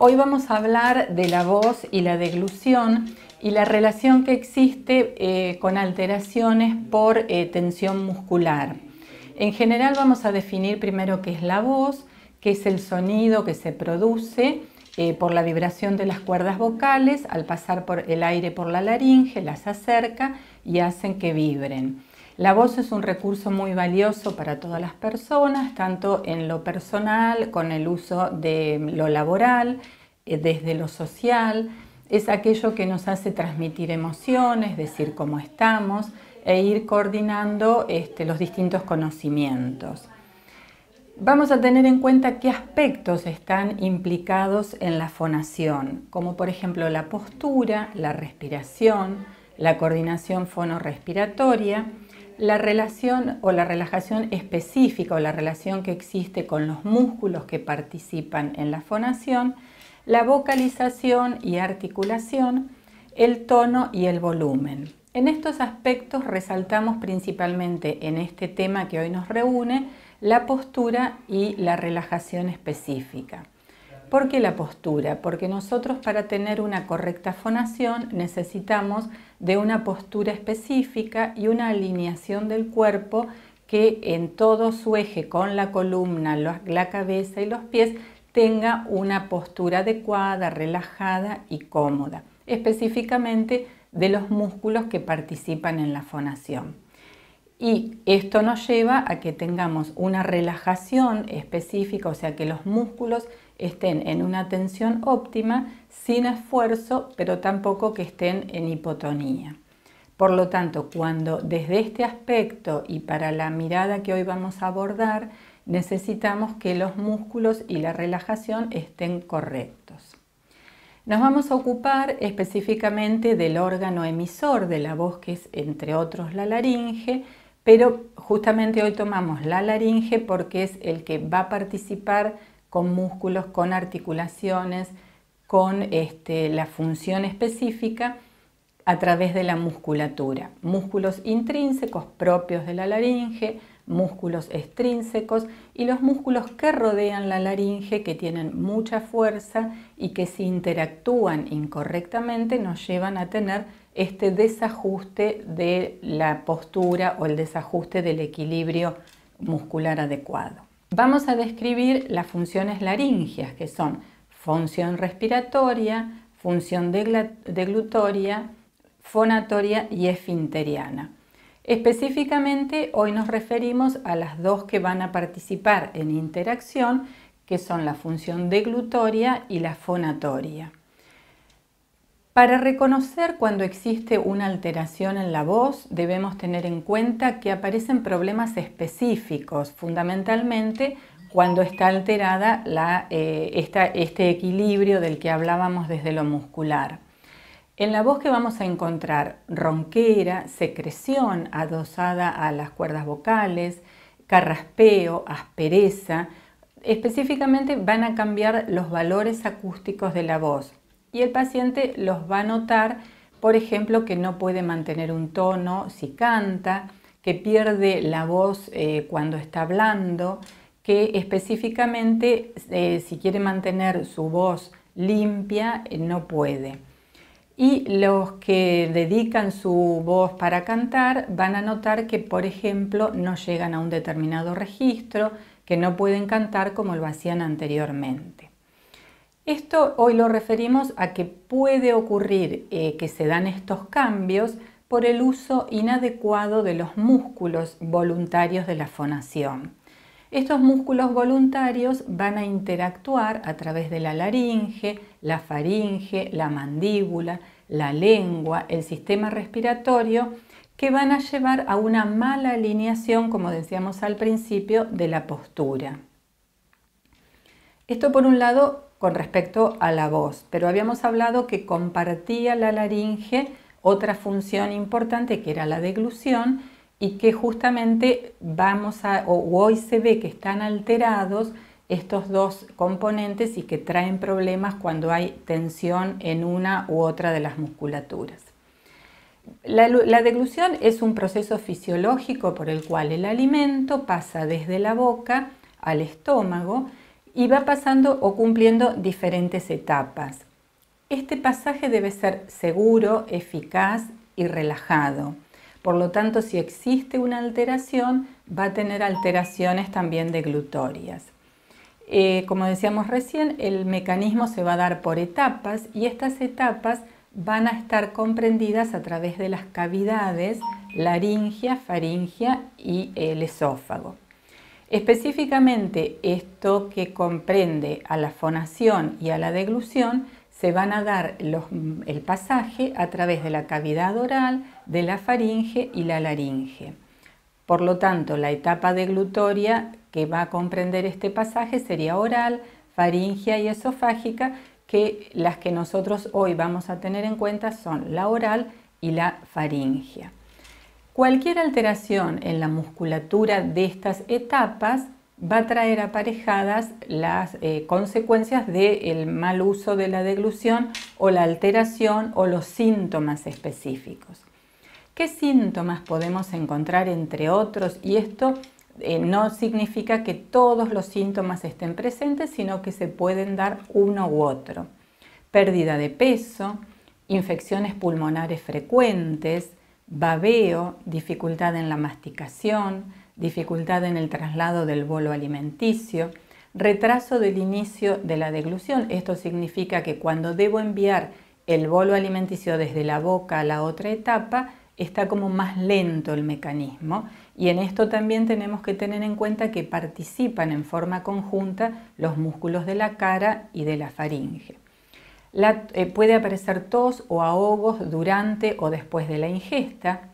Hoy vamos a hablar de la voz y la deglución y la relación que existe eh, con alteraciones por eh, tensión muscular. En general vamos a definir primero qué es la voz, qué es el sonido que se produce eh, por la vibración de las cuerdas vocales al pasar por el aire por la laringe, las acerca y hacen que vibren. La voz es un recurso muy valioso para todas las personas, tanto en lo personal, con el uso de lo laboral, eh, desde lo social. Es aquello que nos hace transmitir emociones, decir cómo estamos e ir coordinando este, los distintos conocimientos. Vamos a tener en cuenta qué aspectos están implicados en la fonación, como por ejemplo la postura, la respiración, la coordinación fonorespiratoria. La relación o la relajación específica o la relación que existe con los músculos que participan en la fonación, la vocalización y articulación, el tono y el volumen. En estos aspectos resaltamos principalmente en este tema que hoy nos reúne la postura y la relajación específica. ¿Por qué la postura? Porque nosotros para tener una correcta fonación necesitamos de una postura específica y una alineación del cuerpo que en todo su eje con la columna, la cabeza y los pies tenga una postura adecuada, relajada y cómoda, específicamente de los músculos que participan en la fonación. Y esto nos lleva a que tengamos una relajación específica, o sea que los músculos estén en una tensión óptima sin esfuerzo, pero tampoco que estén en hipotonía. Por lo tanto, cuando desde este aspecto y para la mirada que hoy vamos a abordar, necesitamos que los músculos y la relajación estén correctos. Nos vamos a ocupar específicamente del órgano emisor de la voz, que es entre otros la laringe, pero justamente hoy tomamos la laringe porque es el que va a participar con músculos, con articulaciones, con este, la función específica a través de la musculatura. Músculos intrínsecos propios de la laringe, músculos extrínsecos y los músculos que rodean la laringe, que tienen mucha fuerza y que si interactúan incorrectamente nos llevan a tener este desajuste de la postura o el desajuste del equilibrio muscular adecuado vamos a describir las funciones laríngeas, que son función respiratoria, función deglutoria, fonatoria y esfinteriana. Específicamente hoy nos referimos a las dos que van a participar en interacción, que son la función deglutoria y la fonatoria. Para reconocer cuando existe una alteración en la voz, debemos tener en cuenta que aparecen problemas específicos, fundamentalmente cuando está alterada eh, este equilibrio del que hablábamos desde lo muscular. En la voz que vamos a encontrar ronquera, secreción adosada a las cuerdas vocales, carraspeo, aspereza, específicamente van a cambiar los valores acústicos de la voz y el paciente los va a notar, por ejemplo, que no puede mantener un tono si canta, que pierde la voz eh, cuando está hablando, que específicamente eh, si quiere mantener su voz limpia eh, no puede. Y los que dedican su voz para cantar van a notar que, por ejemplo, no llegan a un determinado registro, que no pueden cantar como lo hacían anteriormente. Esto hoy lo referimos a que puede ocurrir eh, que se dan estos cambios por el uso inadecuado de los músculos voluntarios de la fonación. Estos músculos voluntarios van a interactuar a través de la laringe, la faringe, la mandíbula, la lengua, el sistema respiratorio, que van a llevar a una mala alineación, como decíamos al principio, de la postura. Esto por un lado con respecto a la voz, pero habíamos hablado que compartía la laringe otra función importante que era la deglución y que justamente vamos a, o hoy se ve que están alterados estos dos componentes y que traen problemas cuando hay tensión en una u otra de las musculaturas. La, la, deglución es un proceso fisiológico por el cual el alimento pasa desde la boca al estómago y va pasando o cumpliendo diferentes etapas. Este pasaje debe ser seguro, eficaz y relajado. Por lo tanto, si existe una alteración, va a tener alteraciones también de glutorias. Eh, como decíamos recién, el mecanismo se va a dar por etapas y estas etapas van a estar comprendidas a través de las cavidades laringia, faringia y el esófago. Específicamente esto que comprende a la fonación y a la deglución se van a dar el pasaje a través de la cavidad oral, de la faringe y la laringe. Por lo tanto, la etapa deglutoria que va a comprender este pasaje sería oral, faringea y esofágica, que las que nosotros hoy vamos a tener en cuenta son la oral y la faringea. Cualquier alteración en la musculatura de estas etapas va a traer aparejadas las eh, consecuencias del mal uso de la deglución o la alteración o los síntomas específicos. ¿Qué síntomas podemos encontrar entre otros? Y esto eh, no significa que todos los síntomas estén presentes, sino que se pueden dar uno u otro. Pérdida de peso, infecciones pulmonares frecuentes, babeo, dificultad en la masticación, dificultad en el traslado del bolo alimenticio, retraso del inicio de la deglución. Esto significa que cuando debo enviar el bolo alimenticio desde la boca a la otra etapa, está como más lento el mecanismo y en esto también tenemos que tener en cuenta que participan en forma conjunta los músculos de la cara y de la faringe. Eh, puede aparecer tos o ahogos durante o después de la ingesta,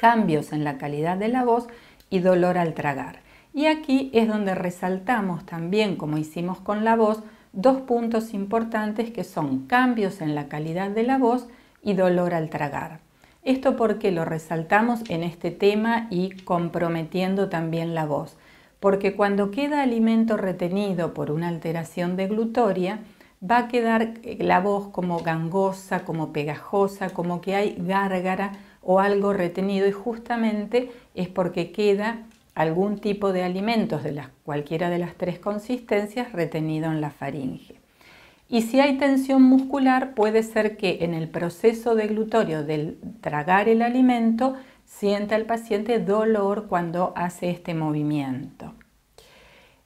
cambios en la calidad de la voz y dolor al tragar. Y aquí es donde resaltamos también, como hicimos con la voz, dos puntos importantes que son cambios en la calidad de la voz y dolor al tragar. Esto porque lo resaltamos en este tema y comprometiendo también la voz, porque cuando queda alimento retenido por una alteración de glutoria, va a quedar eh, la voz como gangosa, como pegajosa, como que hay gárgara o algo retenido y justamente es porque queda algún tipo de alimentos de cualquiera de las tres consistencias retenido en la faringe. Y si hay tensión muscular, puede ser que en el proceso de glutorio del tragar el alimento sienta el paciente dolor cuando hace este movimiento.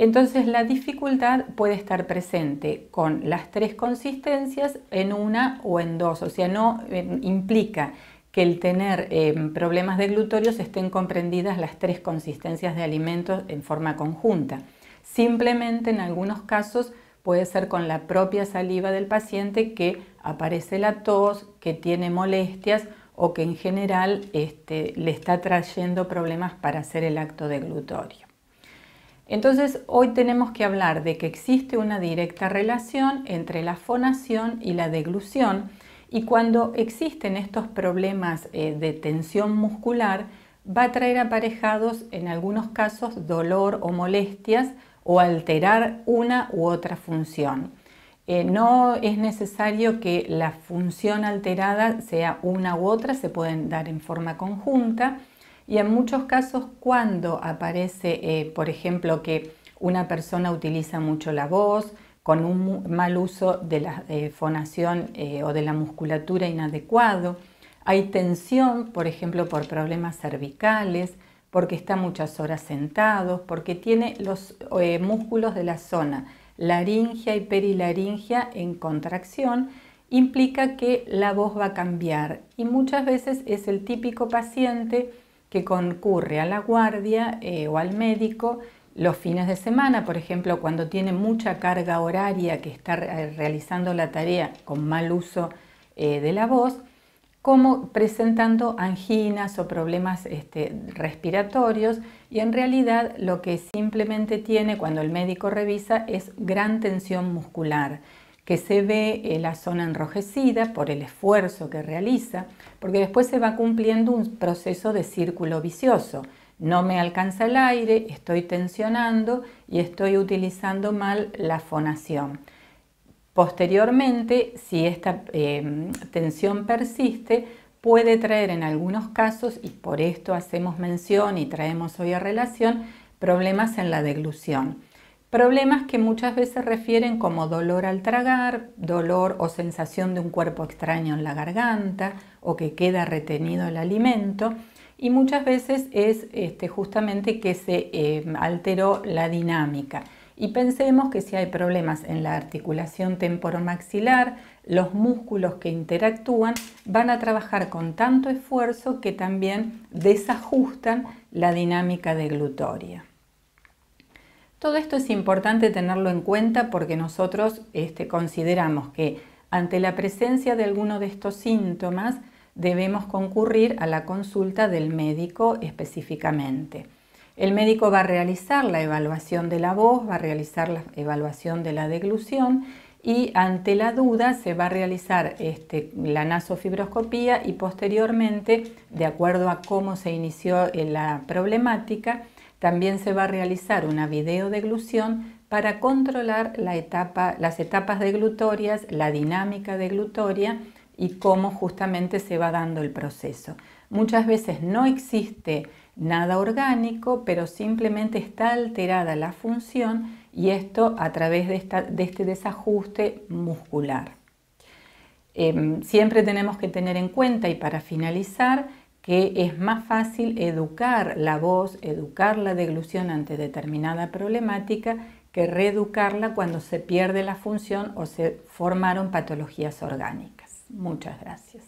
Entonces la dificultad puede estar presente con las tres consistencias en una o en dos, o sea, no eh, implica que el tener eh, problemas de estén comprendidas las tres consistencias de alimentos en forma conjunta. Simplemente en algunos casos puede ser con la propia saliva del paciente que aparece la tos, que tiene molestias o que en general este, le está trayendo problemas para hacer el acto de glutorio. Entonces hoy tenemos que hablar de que existe una directa relación entre la fonación y la deglución y cuando existen estos problemas eh, de tensión muscular va a traer aparejados en algunos casos dolor o molestias o alterar una u otra función. Eh, no es necesario que la función alterada sea una u otra, se pueden dar en forma conjunta. Y en muchos casos cuando aparece, eh, por ejemplo, que una persona utiliza mucho la voz, con un mal uso de la eh, fonación eh, o de la musculatura inadecuado. Hay tensión, por ejemplo, por problemas cervicales, porque está muchas horas sentado, porque tiene los músculos de la zona laringia y perilaringia en contracción, implica que la voz va a cambiar y muchas veces es el típico paciente que concurre a la guardia eh, o al médico los fines de semana, por ejemplo, cuando tiene mucha carga horaria que está eh, realizando la tarea con mal uso eh, de la voz, como presentando anginas o problemas este, respiratorios y en realidad lo que simplemente tiene cuando el médico revisa es gran tensión muscular que se ve la zona enrojecida por el esfuerzo que realiza, porque después se va cumpliendo un proceso de círculo vicioso. No me alcanza el aire, estoy tensionando y estoy utilizando mal la fonación. Posteriormente, si esta em, tensión persiste, puede traer en algunos casos, y por esto hacemos mención y traemos hoy a relación, problemas en la deglución. Problemas que muchas veces refieren como dolor al tragar, dolor o sensación de un cuerpo extraño en la garganta o que queda retenido el alimento y muchas veces es este, justamente que se eh, alteró la dinámica. Y pensemos que si hay problemas en la articulación temporomaxilar, los músculos que interactúan van a trabajar con tanto esfuerzo que también desajustan la dinámica de glutoria. Todo esto es importante tenerlo en cuenta porque nosotros este, consideramos que ante la presencia de alguno de estos síntomas debemos concurrir a la consulta del médico específicamente. El médico va a realizar la evaluación de la voz, va a realizar la evaluación de la deglución y ante la duda se va a realizar este, la nasofibroscopía y posteriormente, de acuerdo a cómo se inició eh, la problemática, también se va a realizar una video deglución para controlar las etapas deglutorias, la dinámica deglutoria y cómo justamente se va dando el proceso. Muchas veces no existe nada orgánico, pero simplemente está alterada la función y esto a través de, este desajuste muscular. Em, siempre tenemos que tener en cuenta y para finalizar que es más fácil educar la voz, educar la deglución ante determinada problemática que reeducarla cuando se pierde la función o se formaron patologías orgánicas. Muchas gracias.